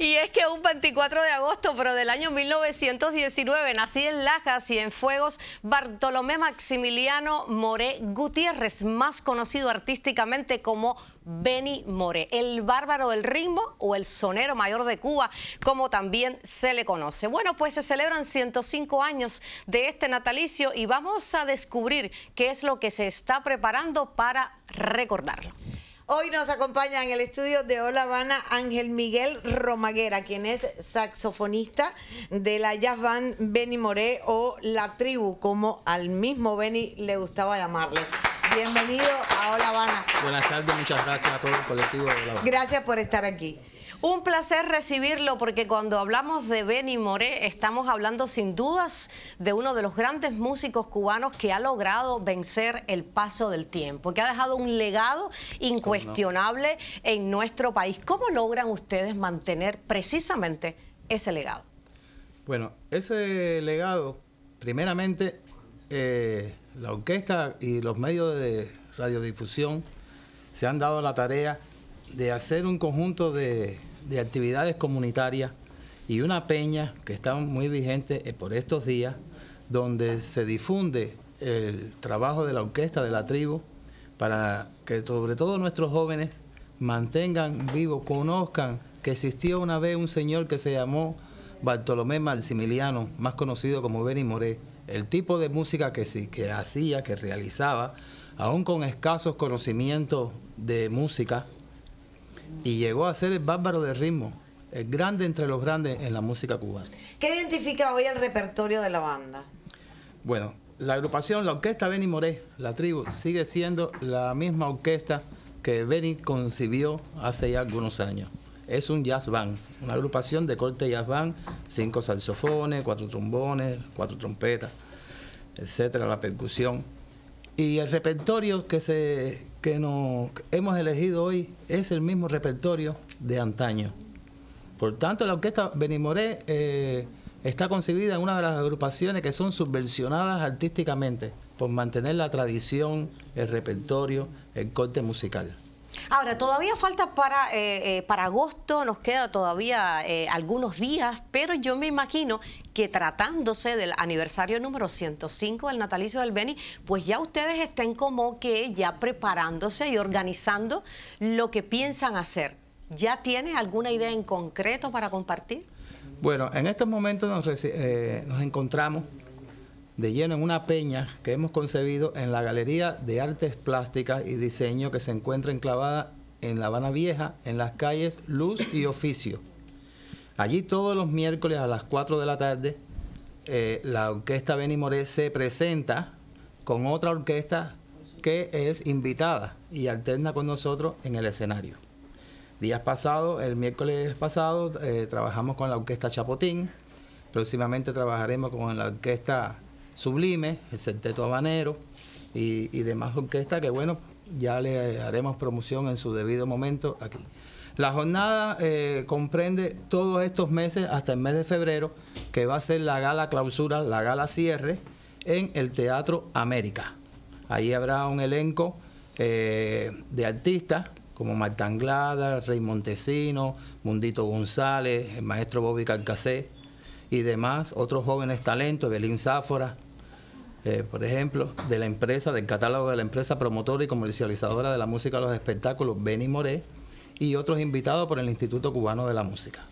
Y es que un 24 de agosto, pero del año 1919, nací en Lajas y en Fuegos, Bartolomé Maximiliano Moré Gutiérrez, más conocido artísticamente como Benny Moré, el bárbaro del ritmo o el sonero mayor de Cuba, como también se le conoce. Bueno, pues se celebran 105 años de este natalicio y vamos a descubrir qué es lo que se está preparando para recordarlo. Hoy nos acompaña en el estudio de Hola Habana Ángel Miguel Romaguera, quien es saxofonista de la jazz band Benny Moré o La Tribu, como al mismo Benny le gustaba llamarle. Bienvenido a Hola Habana. Buenas tardes, muchas gracias a todo el colectivo de Hola Gracias por estar aquí. Un placer recibirlo porque cuando hablamos de Benny Moré estamos hablando sin dudas de uno de los grandes músicos cubanos que ha logrado vencer el paso del tiempo, que ha dejado un legado incuestionable en nuestro país. ¿Cómo logran ustedes mantener precisamente ese legado? Bueno, ese legado primeramente eh, la orquesta y los medios de radiodifusión se han dado la tarea de hacer un conjunto de, de actividades comunitarias y una peña que está muy vigente eh, por estos días, donde se difunde el trabajo de la orquesta, de la tribu, para que sobre todo nuestros jóvenes mantengan vivo, conozcan que existió una vez un señor que se llamó Bartolomé Maximiliano, más conocido como Benny Moré, el tipo de música que, que hacía, que realizaba, aún con escasos conocimientos de música, y llegó a ser el bárbaro de ritmo, el grande entre los grandes en la música cubana. ¿Qué identifica hoy el repertorio de la banda? Bueno, la agrupación, la orquesta Benny Moré, la tribu, sigue siendo la misma orquesta que Benny concibió hace ya algunos años es un jazz band, una agrupación de corte jazz band, cinco saxofones, cuatro trombones, cuatro trompetas, etcétera, la percusión. Y el repertorio que, se, que hemos elegido hoy es el mismo repertorio de antaño. Por tanto, la orquesta Benimoré eh, está concebida en una de las agrupaciones que son subversionadas artísticamente por mantener la tradición, el repertorio, el corte musical. Ahora, todavía falta para, eh, eh, para agosto, nos queda todavía eh, algunos días, pero yo me imagino que tratándose del aniversario número 105 del natalicio del Beni, pues ya ustedes estén como que ya preparándose y organizando lo que piensan hacer. ¿Ya tiene alguna idea en concreto para compartir? Bueno, en estos momentos nos encontramos de lleno en una peña que hemos concebido en la Galería de Artes Plásticas y Diseño que se encuentra enclavada en La Habana Vieja, en las calles Luz y Oficio. Allí todos los miércoles a las 4 de la tarde, eh, la orquesta Benny Moré se presenta con otra orquesta que es invitada y alterna con nosotros en el escenario. Días pasados, el miércoles pasado, eh, trabajamos con la orquesta Chapotín. Próximamente trabajaremos con la orquesta Sublime, el Centeto Habanero y, demás orquestas que, bueno, ya le haremos promoción en su debido momento aquí. La jornada eh, comprende todos estos meses hasta el mes de febrero, que va a ser la gala clausura, la gala cierre en el Teatro América. Ahí habrá un elenco eh, de artistas como Marta Anglada, Rey Montesino, Mundito González, el maestro Bobby Carcassé y demás, otros jóvenes talentos, Belín Sáfora, eh, por ejemplo, de la empresa, del catálogo de la empresa promotora y comercializadora de la música a los espectáculos, Benny Moré, y otros invitados por el Instituto Cubano de la Música.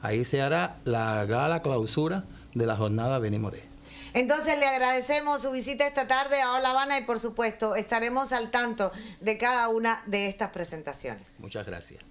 Ahí se hará la gala clausura de la jornada Beni Moré. Entonces le agradecemos su visita esta tarde a La Habana y por supuesto estaremos al tanto de cada una de estas presentaciones. Muchas gracias.